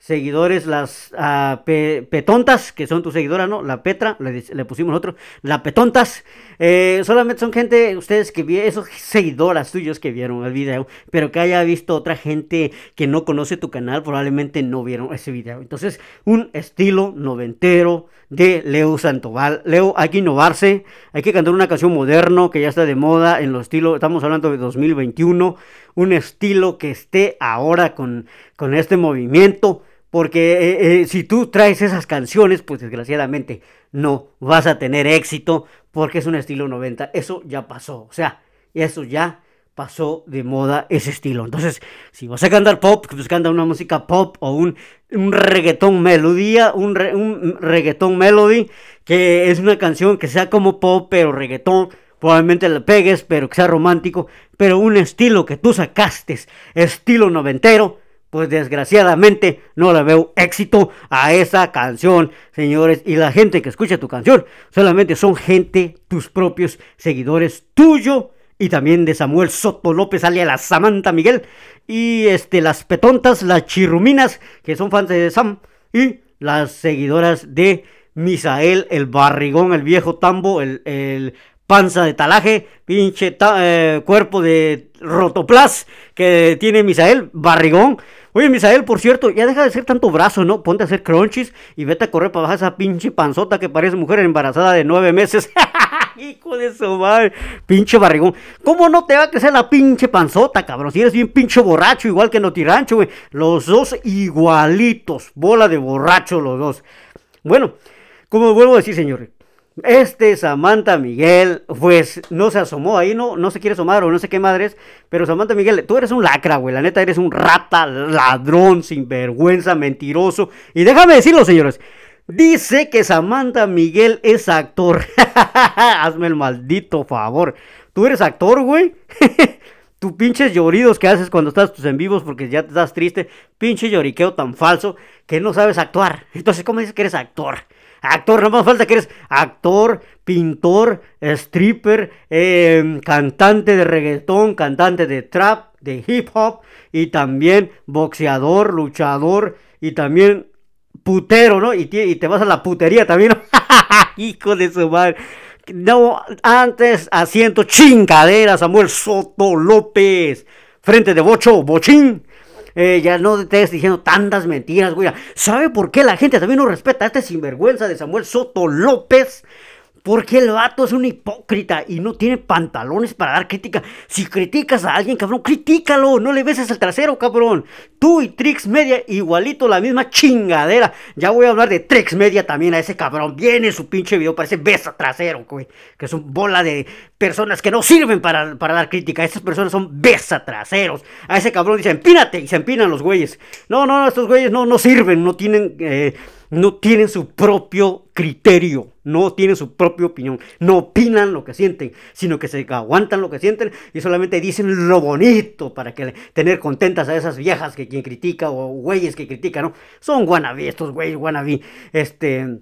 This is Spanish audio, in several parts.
seguidores, las ah, petontas, que son tus seguidoras, ¿no? La Petra, le, pusimos otro, la petontas. Eh, solamente son gente, ustedes que vieron, esos seguidoras tuyos que vieron el video, pero que haya visto otra gente que no conoce tu canal, probablemente no vieron ese video. Entonces, un estilo noventero de Leo Santoval. Leo, hay que innovarse, hay que cantar una canción moderno que ya está de moda en los estilos, estamos hablando de 2021, un estilo que esté ahora con, con este movimiento porque eh, eh, si tú traes esas canciones, pues desgraciadamente no vas a tener éxito porque es un estilo 90. Eso ya pasó. O sea, eso ya pasó de moda ese estilo. Entonces, si vas a cantar pop, pues canta una música pop o un, un reggaetón melodía, un, un reggaetón melody, que es una canción que sea como pop, pero reggaetón probablemente la pegues, pero que sea romántico, pero un estilo que tú sacaste, estilo noventero, pues desgraciadamente no la veo éxito a esa canción, señores. Y la gente que escucha tu canción solamente son gente, tus propios seguidores, tuyo y también de Samuel Soto López, Alia la Samantha Miguel, y este, las petontas, las chirruminas, que son fans de Sam, y las seguidoras de Misael, el barrigón, el viejo tambo, el, panza de talaje, pinche eh, cuerpo de rotoplas que tiene Misael, barrigón, Oye, Misael, por cierto, ya deja de ser tanto brazo, ¿no? Ponte a hacer crunches y vete a correr para bajar esa pinche panzota que parece mujer embarazada de nueve meses. Hijo de su madre, pinche barrigón. ¿Cómo no te va a crecer la pinche panzota, cabrón? Si eres bien pinche borracho, igual que Notirancho, güey. Los dos igualitos, bola de borracho los dos. Bueno, como vuelvo a decir, señores, este Samantha Miguel, pues no se asomó ahí, no, no se quiere asomar o no sé qué madres. Pero Samantha Miguel, tú eres un lacra, güey. La neta, eres un rata, ladrón, sinvergüenza, mentiroso. Y déjame decirlo, señores. Dice que Samantha Miguel es actor. Hazme el maldito favor. ¿Tú eres actor, güey? Tus pinches lloridos que haces cuando estás tus en vivos porque ya te das triste. Pinche lloriqueo tan falso que no sabes actuar. Entonces, ¿cómo dices que eres actor? actor, no más falta que eres actor, pintor, stripper, em, cantante de reggaetón, cantante de trap, de hip hop y también boxeador, luchador y también putero, ¿no? Y te, vas a la putería también, ¿no? hijo de su madre. No, antes asiento, chingadera Samuel Soto López, frente de Bocho, Bochín. Eh, ya no te estés diciendo tantas mentiras, güey. ¿Sabe por qué la gente también no respeta a este sinvergüenza de Samuel Soto López? Porque el vato es un hipócrita y no tiene pantalones para dar crítica. Si criticas a alguien, cabrón, críticalo. No le beses el trasero, cabrón. Tú y Trix Media, igualito, la misma chingadera. Ya voy a hablar de Trix Media también a ese cabrón. Viene su pinche video, parece besa trasero, güey. Que una bola de personas que no sirven para, dar crítica. Estas personas son besa traseros. A ese cabrón dice, empínate. Y se empinan los güeyes. No, no, estos güeyes no, no sirven. No tienen, eh, no tienen su propio criterio, no tienen su propia opinión, no opinan lo que sienten, sino que se aguantan lo que sienten y solamente dicen lo bonito para que tener contentas a esas viejas que quien critica o güeyes que critican, ¿no? Son guanabí, estos güeyes wannabe, este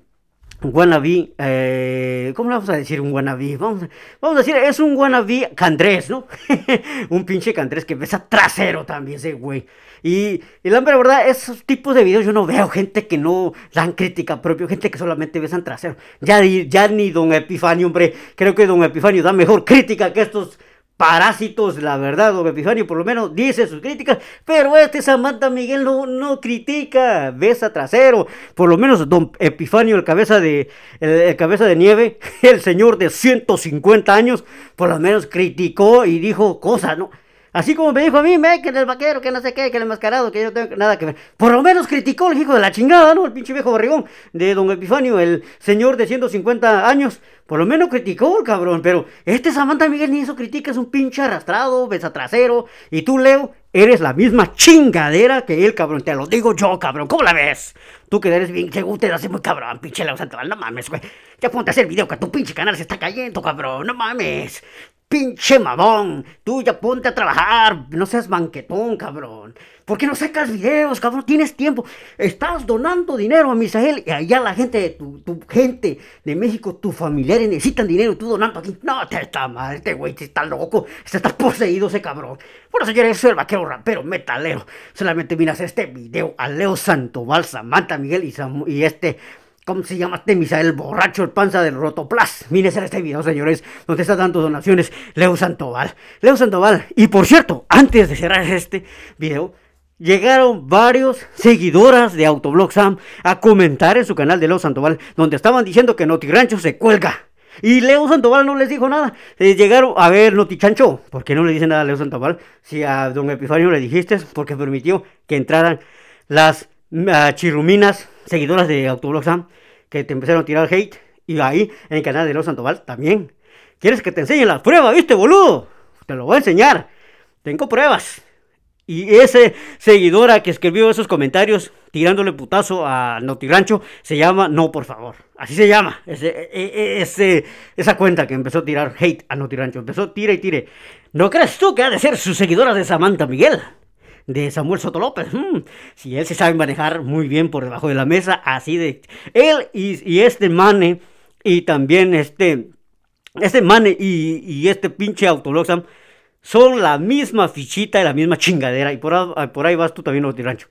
wannabe, eh, ¿cómo le vamos a decir un wannabe? Vamos, vamos a decir, es un wannabe candrés, ¿no? un pinche candrés que besa trasero también ese güey. Y, y la verdad, esos tipos de videos yo no veo gente que no dan crítica propia, gente que solamente besan trasero. Ya, ya ni Don Epifanio, hombre, creo que Don Epifanio da mejor crítica que estos parásitos, la verdad, don Epifanio por lo menos dice sus críticas, pero este Samantha Miguel no, no critica, besa trasero, por lo menos don Epifanio, el cabeza de, el cabeza de nieve, el señor de 150 años, por lo menos criticó y dijo cosas, ¿no? Así como me dijo a mí, me, que el vaquero, que no sé qué, que el enmascarado, que yo tengo nada que ver. Por lo menos criticó el hijo de la chingada, ¿no? El pinche viejo barrigón de don Epifanio, el señor de 150 años. Por lo menos criticó el cabrón, pero este Samantha Miguel ni eso critica, es un pinche arrastrado, trasero. Y tú, Leo, eres la misma chingadera que él, cabrón. Te lo digo yo, cabrón. ¿Cómo la ves? Tú que eres bien, según te haces muy cabrón, pinche Leo Santoval. No mames, güey. Ya ponte a hacer video que tu pinche canal se está cayendo, cabrón. No mames. Pinche mamón, tú ya ponte a trabajar, no seas banquetón, cabrón. ¿Por qué no sacas videos, cabrón? Tienes tiempo. Estás donando dinero a Misael y allá la gente de tu, tu, gente de México, tus familiares necesitan dinero tú donando aquí. No, te está mal, este güey está loco, se este está poseído ese cabrón. Bueno, señores, soy el vaquero rapero metalero. Solamente miras este video a Leo Santoval, Manta Miguel y este ¿Cómo se llama este Misael borracho, el panza del Rotoplas? Miren este video, señores, donde está dando donaciones Leo Santoval. Leo Santoval. Y por cierto, antes de cerrar este video, Llegaron varios seguidoras de Autoblog Sam a comentar en su canal de Leo Santoval donde estaban diciendo que Noti Rancho se cuelga. Y Leo Santoval no les dijo nada. Eh, llegaron, a ver, Notichancho, ¿por qué no le dice nada a Leo Santoval Si a don Epifanio le dijiste, porque permitió que entraran las ah, chiruminas seguidoras de Autoblog que te empezaron a tirar hate. Y ahí, en el canal de Los Santoval, también. ¿Quieres que te enseñe la prueba... viste, boludo? Te lo voy a enseñar. Tengo pruebas. Y ese seguidora que escribió esos comentarios tirándole putazo a Notirancho se llama No, por favor. Así se llama. Ese, e, e, e, ese, esa cuenta que empezó a tirar hate a Notirancho. Empezó tira y tire. ¿No crees tú que ha de ser su seguidora de Samantha Miguel? de Samuel Soto López. Mm, si él se sabe manejar muy bien por debajo de la mesa, así de... Él y, este Mane y también este... Este Mane y, este pinche Autoloxam son la misma fichita y la misma chingadera. Y por, ah, por ahí vas tú también, Don Rancho.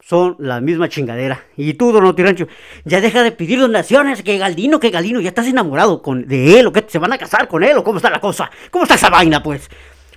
Son la misma chingadera. Y tú, Don Rancho, ya deja de pedir donaciones. Que Galdino, que Galino ya estás enamorado con, de él. O que se van a casar con él. O cómo está la cosa. ¿Cómo está esa vaina, pues?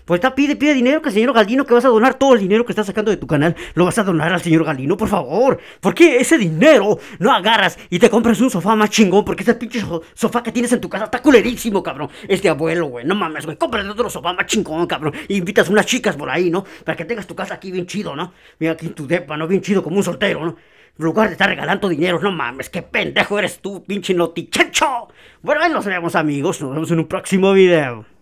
Pues está, pide, pide dinero que el señor Galdino que vas a donar todo el dinero que estás sacando de tu canal, lo vas a donar al señor Galdino, por favor. Porque ese dinero no agarras y te compras un sofá más chingón, porque ese pinche sofá que tienes en tu casa está culerísimo, cabrón. Este abuelo, güey, no mames, güey, cómprate otro sofá más chingón, cabrón. Y e invitas unas chicas por ahí, ¿no? Para que tengas tu casa aquí bien chido, ¿no? Mira aquí en tu depa, ¿no? Bien chido como un soltero, ¿no? En lugar de estar regalando dinero, no mames, qué pendejo eres tú, pinche notichecho Bueno, ahí nos vemos amigos, nos vemos en un próximo video.